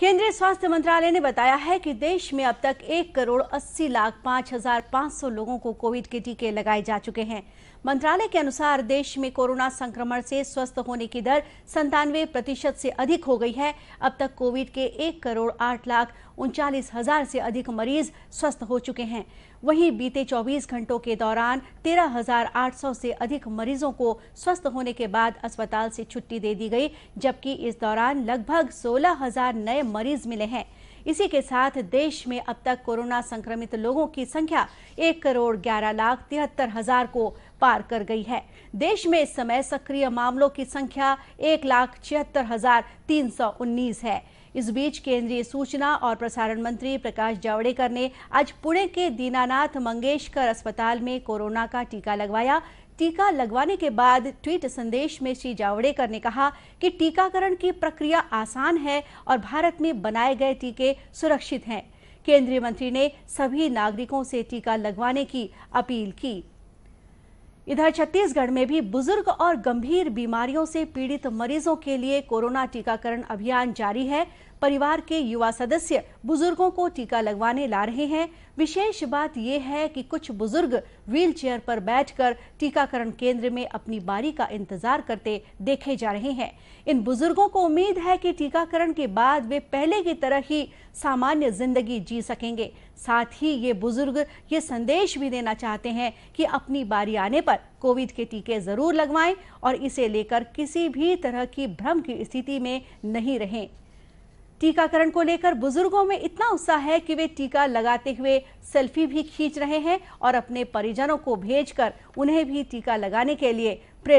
केंद्रीय स्वास्थ्य मंत्रालय ने बताया है कि देश में अब तक एक करोड़ अस्सी लाख पाँच हजार पाँच सौ लोगों को कोविड के टीके लगाए जा चुके हैं मंत्रालय के अनुसार देश में कोरोना संक्रमण से स्वस्थ होने की दर संतानवे प्रतिशत से अधिक हो गई है अब तक कोविड के एक करोड़ आठ लाख उनचालीस हजार से अधिक मरीज स्वस्थ हो चुके हैं वहीं बीते 24 घंटों के दौरान 13,800 से अधिक मरीजों को स्वस्थ होने के बाद अस्पताल से छुट्टी दे दी गई जबकि इस दौरान लगभग 16,000 नए मरीज मिले हैं इसी के साथ देश में अब तक कोरोना संक्रमित लोगों की संख्या एक करोड़ ग्यारह लाख तिहत्तर हजार को पार कर गई है देश में इस समय सक्रिय मामलों की संख्या एक लाख छिहत्तर हजार तीन सौ उन्नीस है इस बीच केंद्रीय सूचना और प्रसारण मंत्री प्रकाश जावड़ेकर ने आज पुणे के दीनानाथ मंगेशकर अस्पताल में कोरोना का टीका लगवाया टीका लगवाने के बाद ट्वीट संदेश में श्री जावड़ेकर ने कहा कि टीकाकरण की प्रक्रिया आसान है और भारत में बनाए गए टीके सुरक्षित हैं केंद्रीय मंत्री ने सभी नागरिकों से टीका लगवाने की अपील की इधर छत्तीसगढ़ में भी बुजुर्ग और गंभीर बीमारियों से पीड़ित मरीजों के लिए कोरोना टीकाकरण अभियान जारी है परिवार के युवा सदस्य बुजुर्गों को टीका लगवाने ला रहे हैं विशेष बात यह है कि कुछ बुजुर्ग व्हीलचेयर पर बैठकर टीकाकरण केंद्र में अपनी बारी का इंतजार करते देखे जा रहे हैं इन बुजुर्गों को उम्मीद है कि टीकाकरण के बाद वे पहले की तरह ही सामान्य जिंदगी जी सकेंगे साथ ही ये बुजुर्ग ये संदेश भी देना चाहते हैं कि अपनी बारी आने पर कोविड के टीके जरूर लगवाएं और इसे लेकर किसी भी तरह की भ्रम की स्थिति में नहीं रहें टीकाकरण को लेकर बुजुर्गों में इतना उत्साह है कि वे टीका लगाते हुए सेल्फी भी खींच रहे हैं और अपने परिजनों को भेजकर उन्हें भी टीका लगाने के लिए प्रेरित